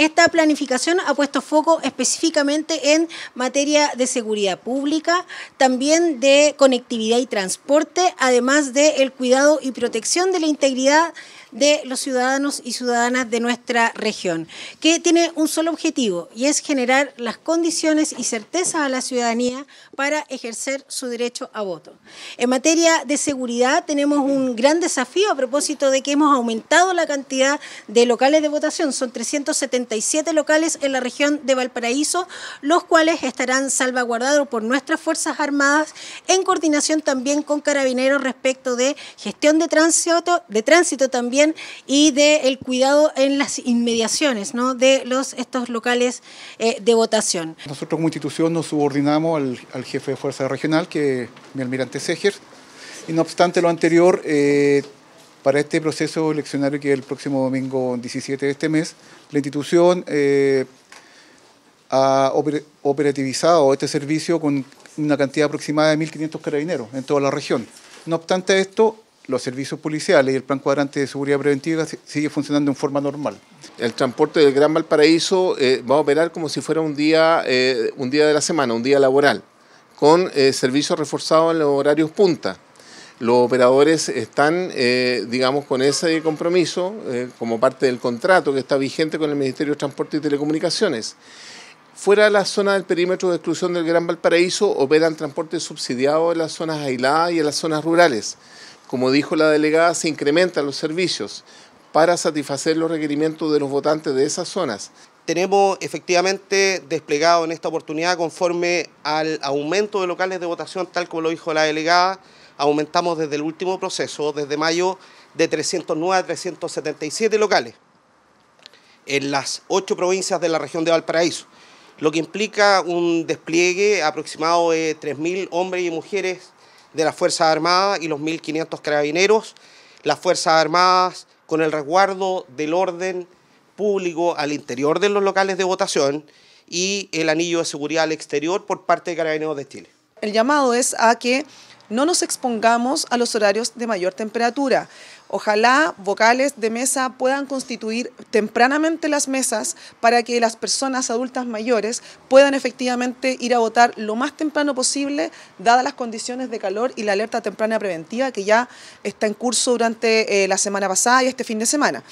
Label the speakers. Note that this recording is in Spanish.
Speaker 1: Esta planificación ha puesto foco específicamente en materia de seguridad pública, también de conectividad y transporte, además del el cuidado y protección de la integridad de los ciudadanos y ciudadanas de nuestra región, que tiene un solo objetivo y es generar las condiciones y certezas a la ciudadanía para ejercer su derecho a voto. En materia de seguridad tenemos un gran desafío a propósito de que hemos aumentado la cantidad de locales de votación, son 377 locales en la región de Valparaíso, los cuales estarán salvaguardados por nuestras Fuerzas Armadas en coordinación también con carabineros respecto de gestión de tránsito, de tránsito también y del cuidado en las inmediaciones de los, estos locales eh, de votación.
Speaker 2: Nosotros como institución nos subordinamos al, jefe de Fuerza Regional, que es mi almirante Seger, y no obstante lo anterior, eh, para este proceso eleccionario que es el próximo domingo 17 de este mes, la institución eh, ha operativizado este servicio con una cantidad aproximada de 1.500 carabineros en toda la región. No obstante esto, los servicios policiales y el plan cuadrante de seguridad preventiva sigue funcionando en forma normal.
Speaker 3: El transporte del Gran Valparaíso eh, va a operar como si fuera un día, eh, un día de la semana, un día laboral, con eh, servicios reforzados en los horarios punta. Los operadores están, digamos, con ese compromiso como parte del contrato que está vigente con el Ministerio de Transporte y Telecomunicaciones. Fuera de la zona del perímetro de exclusión del Gran Valparaíso operan transporte subsidiado en las zonas aisladas y en las zonas rurales. Como dijo la delegada, se incrementan los servicios para satisfacer los requerimientos de los votantes de esas zonas. Tenemos efectivamente desplegado en esta oportunidad, conforme
Speaker 4: al aumento de locales de votación, tal como lo dijo la delegada, aumentamos desde el último proceso, desde mayo, de 309 a 377 locales en las ocho provincias de la región de Valparaíso, lo que implica un despliegue aproximado de 3.000 hombres y mujeres de las Fuerzas Armadas y los 1.500 carabineros. Las Fuerzas Armadas con el resguardo del orden público al interior de los locales de votación y el anillo de seguridad al exterior por parte de Carabineros de Chile.
Speaker 5: El llamado es a que no nos expongamos a los horarios de mayor temperatura. Ojalá vocales de mesa puedan constituir tempranamente las mesas para que las personas adultas mayores puedan efectivamente ir a votar lo más temprano posible, dadas las condiciones de calor y la alerta temprana preventiva que ya
Speaker 2: está en curso durante eh, la semana pasada y este fin de semana.